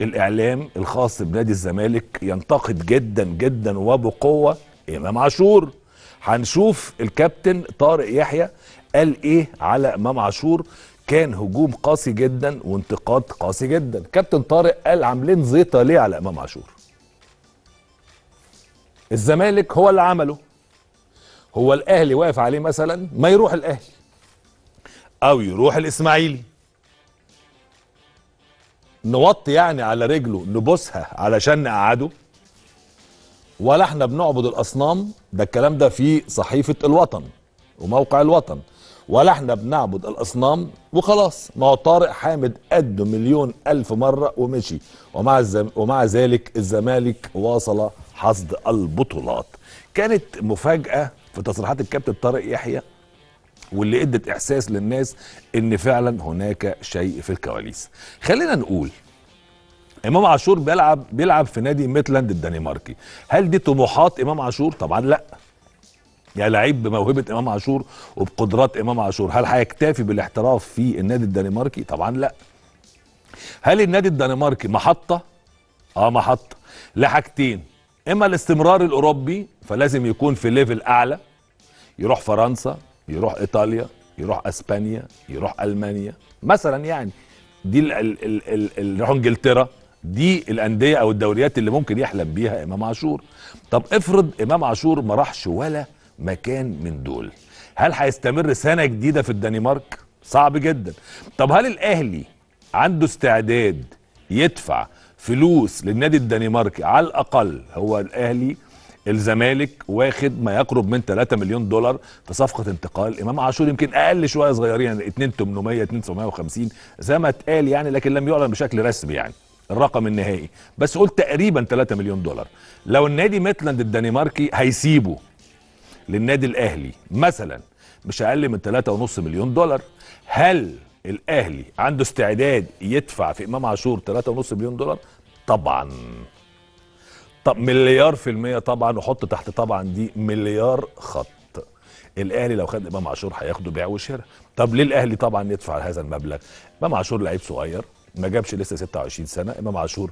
الاعلام الخاص بنادي الزمالك ينتقد جدا جدا وبقوه امام عاشور هنشوف الكابتن طارق يحيى قال ايه على امام عاشور كان هجوم قاسي جدا وانتقاد قاسي جدا كابتن طارق قال عاملين زيطه ليه على امام عاشور الزمالك هو اللي عمله هو الاهلي واقف عليه مثلا ما يروح الاهلي او يروح الاسماعيلي نوطي يعني على رجله نبوسها علشان نقعده ولا احنا بنعبد الاصنام ده الكلام ده في صحيفه الوطن وموقع الوطن ولا احنا بنعبد الاصنام وخلاص ما هو طارق حامد قده مليون الف مره ومشي ومع الزم... ومع ذلك الزمالك واصل حصد البطولات كانت مفاجاه في تصريحات الكابتن طارق يحيى واللي ادت احساس للناس ان فعلا هناك شيء في الكواليس خلينا نقول امام عاشور بيلعب بيلعب في نادي ميتلاند الدنماركي هل دي طموحات امام عاشور طبعا لا يا لعيب بموهبه امام عاشور وبقدرات امام عاشور هل هيكتفي بالاحتراف في النادي الدنماركي طبعا لا هل النادي الدنماركي محطه اه محطه لحاجتين اما الاستمرار الاوروبي فلازم يكون في ليفل اعلى يروح فرنسا يروح ايطاليا يروح اسبانيا يروح المانيا مثلا يعني دي ال ال ال ال ال يروح انجلترا دي الانديه او الدوريات اللي ممكن يحلم بيها امام عاشور طب افرض امام عاشور ما راحش ولا مكان من دول هل هيستمر سنه جديده في الدنمارك صعب جدا طب هل الاهلي عنده استعداد يدفع فلوس للنادي الدنماركي على الاقل هو الاهلي الزمالك واخد ما يقرب من 3 مليون دولار في صفقه انتقال امام عاشور يمكن اقل شويه صغيرين يعني 2800 2750 زي ما اتقال يعني لكن لم يعلن بشكل رسمي يعني الرقم النهائي بس قلت تقريبا 3 مليون دولار لو النادي ميتلاند الدنماركي هيسيبه للنادي الاهلي مثلا مش اقل من 3.5 مليون دولار هل الاهلي عنده استعداد يدفع في امام عاشور 3.5 مليون دولار طبعا طب مليار في المية طبعا وحط تحت طبعا دي مليار خط الاهلي لو خد امام عاشور هياخده بيع وشراء طب ليه الاهلي طبعا يدفع هذا المبلغ امام عاشور لعيب صغير ما جابش لسه 26 سنه امام عاشور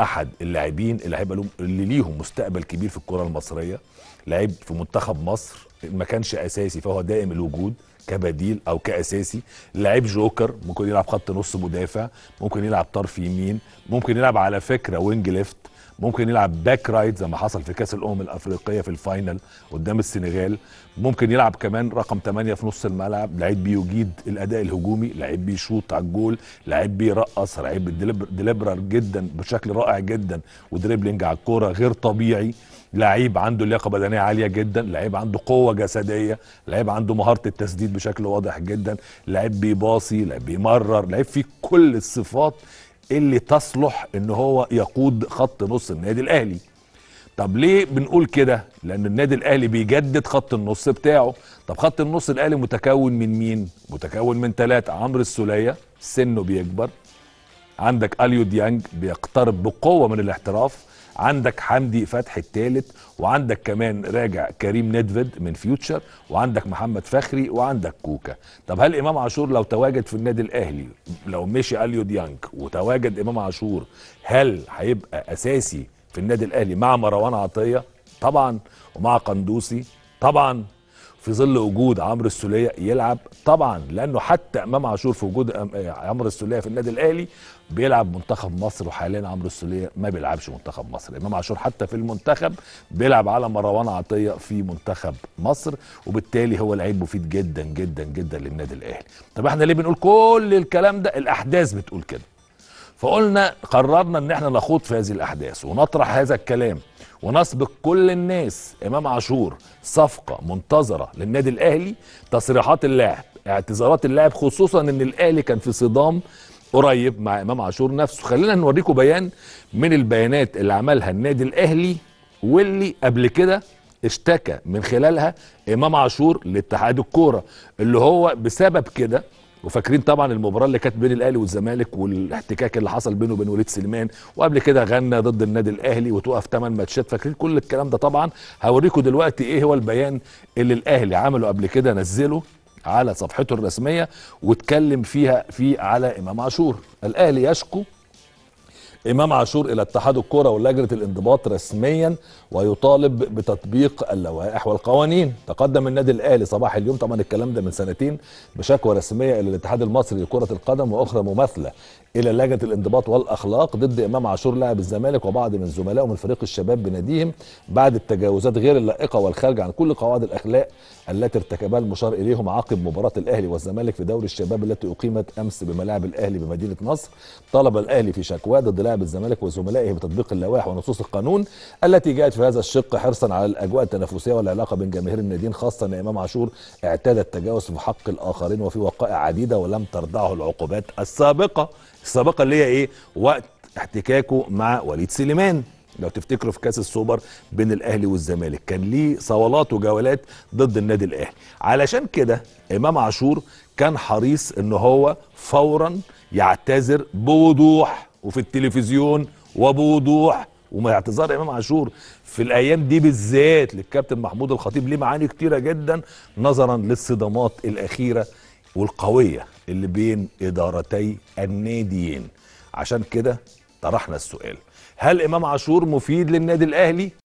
احد اللاعبين اللي هيبقى اللي ليهم مستقبل كبير في الكره المصريه لعيب في منتخب مصر ما كانش اساسي فهو دائم الوجود كبديل او كاساسي لعيب جوكر ممكن يلعب خط نص مدافع ممكن يلعب طرف يمين ممكن يلعب على فكره وينج ليفت ممكن يلعب باك رايت زي ما حصل في كاس الامم الافريقيه في الفاينل قدام السنغال ممكن يلعب كمان رقم 8 في نص الملعب لعيب بيجيد الاداء الهجومي لعيب بيشوط على الجول لعيب بيرقص لعيب ديليبرر جدا بشكل رائع جدا ودريبلينج على الكوره غير طبيعي لعيب عنده لياقه بدنيه عاليه جدا لعيب عنده قوه جسديه لعيب عنده مهاره التسديد بشكل واضح جدا لعيب بيباصي لعيب بيمرر لعيب فيه كل الصفات اللي تصلح ان هو يقود خط نص النادي الاهلي طب ليه بنقول كده لان النادي الاهلي بيجدد خط النص بتاعه طب خط النص الاهلي متكون من مين متكون من ثلاثه عمرو السوليه سنه بيكبر عندك اليو ديانج بيقترب بقوه من الاحتراف عندك حمدي فتحي الثالث وعندك كمان راجع كريم ندفد من فيوتشر وعندك محمد فخري وعندك كوكا طب هل امام عاشور لو تواجد في النادي الاهلي لو مشي اليو ديانج وتواجد امام عاشور هل هيبقى اساسي في النادي الاهلي مع مروان عطيه طبعا ومع قندوسي طبعا في ظل وجود عمرو السوليه يلعب طبعا لانه حتى امام عاشور في وجود آه، عمرو السوليه في النادي الاهلي بيلعب منتخب مصر وحاليا عمرو السوليه ما بيلعبش منتخب مصر امام عاشور حتى في المنتخب بيلعب على مروان عطيه في منتخب مصر وبالتالي هو لعيب مفيد جدا جدا جدا للنادي الاهلي طب احنا ليه بنقول كل الكلام ده الاحداث بتقول كده فقلنا قررنا ان احنا نخوض في هذه الاحداث ونطرح هذا الكلام ونسبق كل الناس امام عاشور صفقه منتظره للنادي الاهلي تصريحات اللاعب اعتذارات اللاعب خصوصا ان الاهلي كان في صدام قريب مع امام عاشور نفسه خلينا نوريكم بيان من البيانات اللي عملها النادي الاهلي واللي قبل كده اشتكى من خلالها امام عاشور لاتحاد الكوره اللي هو بسبب كده وفاكرين طبعا المباراه اللي كانت بين الاهلي والزمالك والاحتكاك اللي حصل بينه وبين وليد سليمان وقبل كده غنى ضد النادي الاهلي وتوقف 8 ماتشات فاكرين كل الكلام ده طبعا هوريكم دلوقتي ايه هو البيان اللي الاهلي عمله قبل كده نزله على صفحته الرسميه واتكلم فيها فيه على امام عاشور الاهلي يشكو امام عاشور الى اتحاد الكره ولجنه الانضباط رسميا ويطالب بتطبيق اللوائح والقوانين تقدم النادي الاهلي صباح اليوم طبعا الكلام ده من سنتين بشكوى رسميه الى الاتحاد المصري لكره القدم واخرى مماثله الى لجنه الانضباط والاخلاق ضد امام عاشور لاعب الزمالك وبعض من زملائه من فريق الشباب بناديهم بعد التجاوزات غير اللائقه والخارجه عن كل قواعد الاخلاق التي ارتكبها المشار اليهم عقب مباراه الاهلي والزمالك في دوري الشباب التي اقيمت امس بملاعب الاهلي بمدينه نصر طلب الاهلي في شكواه ضد لاعب الزمالك وزملائه بتطبيق اللوائح ونصوص القانون التي جاءت في هذا الشق حرصا على الاجواء التنافسيه والعلاقه بين جماهير الناديين خاصه ان امام عاشور اعتاد التجاوز في حق الاخرين وفي وقائع عديده ولم تردعه العقوبات السابقه السابقه اللي هي ايه وقت احتكاكه مع وليد سليمان لو تفتكروا في كاس السوبر بين الاهلي والزمالك كان ليه صولات وجولات ضد النادي الاهلي علشان كده امام عاشور كان حريص ان هو فورا يعتذر بوضوح وفي التلفزيون وبوضوح وما اعتذار امام عاشور في الايام دي بالذات للكابتن محمود الخطيب ليه معاني كتيره جدا نظرا للصدمات الاخيره والقويه اللي بين ادارتي الناديين عشان كده طرحنا السؤال هل امام عاشور مفيد للنادي الاهلي